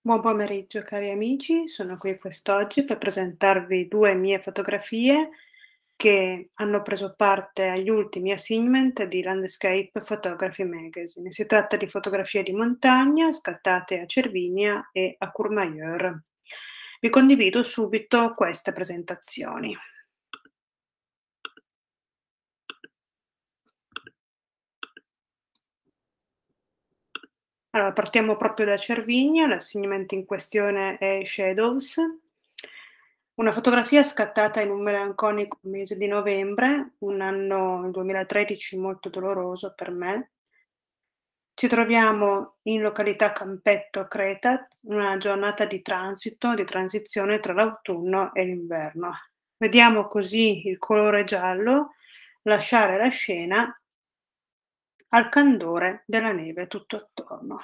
Buon pomeriggio cari amici, sono qui quest'oggi per presentarvi due mie fotografie che hanno preso parte agli ultimi assignment di Landscape Photography Magazine. Si tratta di fotografie di montagna scattate a Cervinia e a Courmayeur. Vi condivido subito queste presentazioni. Allora, partiamo proprio da Cervigna, l'assegnamento in questione è Shadows, una fotografia scattata in un melanconico mese di novembre, un anno 2013 molto doloroso per me. Ci troviamo in località Campetto Creta, una giornata di transito, di transizione tra l'autunno e l'inverno. Vediamo così il colore giallo lasciare la scena al candore della neve tutto attorno.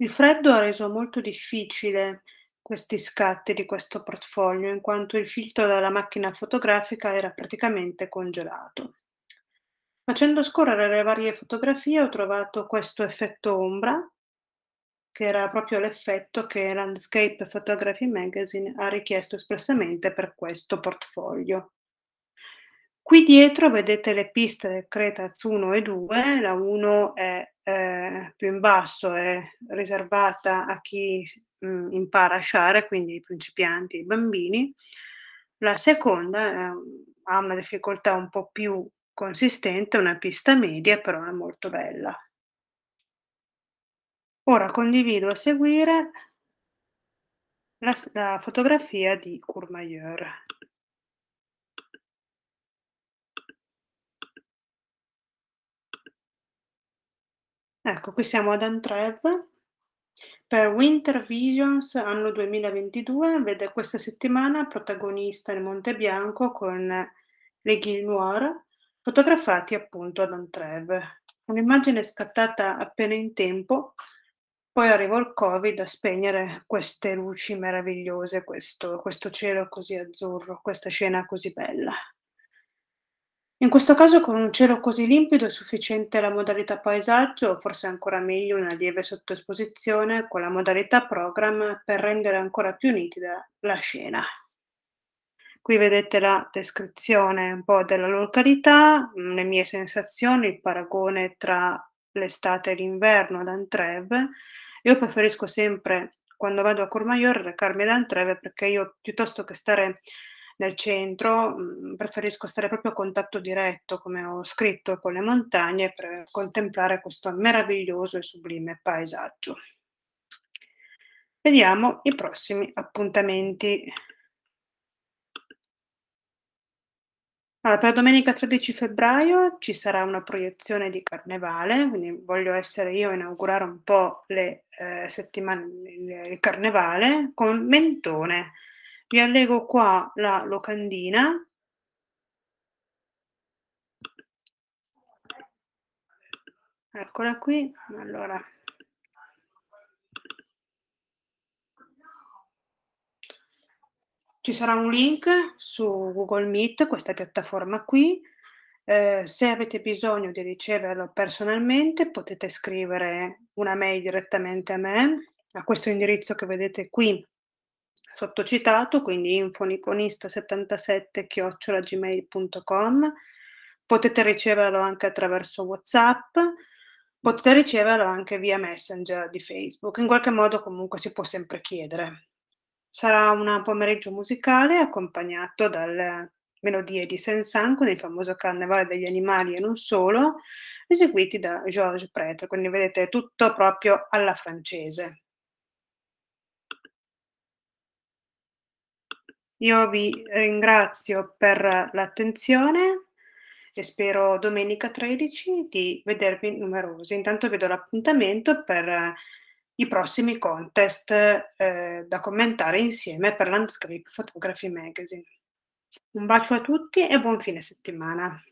Il freddo ha reso molto difficile questi scatti di questo portfolio, in quanto il filtro della macchina fotografica era praticamente congelato. Facendo scorrere le varie fotografie ho trovato questo effetto ombra, che era proprio l'effetto che Landscape Photography Magazine ha richiesto espressamente per questo portfolio. Qui dietro vedete le piste Cretaz 1 e 2, la 1 è eh, più in basso è riservata a chi mh, mm, impara a sciare, quindi i principianti, i bambini. La seconda eh, ha una difficoltà un po' più consistente, una pista media, però è molto bella. Ora condivido a seguire la, la fotografia di Courmayeur. Ecco, qui siamo ad Antrev. Per Winter Visions anno 2022 vede questa settimana protagonista il Monte Bianco con le Guille Noir, fotografati appunto ad Antrev. Un'immagine scattata appena in tempo, poi arrivò il Covid a spegnere queste luci meravigliose, questo, questo cielo così azzurro, questa scena così bella. In questo caso con un cielo così limpido è sufficiente la modalità paesaggio o forse ancora meglio una lieve sottoesposizione con la modalità program per rendere ancora più nitida la scena. Qui vedete la descrizione un po' della località, le mie sensazioni, il paragone tra l'estate e l'inverno ad Antreve. Io preferisco sempre quando vado a Courmayeur recarmi ad Antreve perché io piuttosto che stare nel centro, mm, preferisco stare proprio a contatto diretto, come ho scritto, con le montagne per contemplare questo meraviglioso e sublime paesaggio. Vediamo i prossimi appuntamenti. Allora, per domenica 13 febbraio ci sarà una proiezione di carnevale, quindi voglio essere io a inaugurare un po' le eh, settimane, il carnevale con Mentone vi allego qua la locandina eccola qui allora ci sarà un link su Google Meet, questa piattaforma qui. Eh, se avete bisogno di riceverlo personalmente potete scrivere una mail direttamente a me, a questo indirizzo che vedete qui sottocitato, quindi infoniconista 77 chiocciolagmail.com. Potete riceverlo anche attraverso WhatsApp, potete riceverlo anche via Messenger di Facebook. In qualche modo comunque si può sempre chiedere. Sarà un pomeriggio musicale accompagnato dalle melodie di saint Sensan con il famoso Carnevale degli animali e non solo, eseguiti da Georges Prêtre, quindi vedete tutto proprio alla francese. Io vi ringrazio per l'attenzione e spero domenica 13 di vedervi numerosi. Intanto vedo l'appuntamento per i prossimi contest eh, da commentare insieme per Landscape Photography Magazine. Un bacio a tutti e buon fine settimana.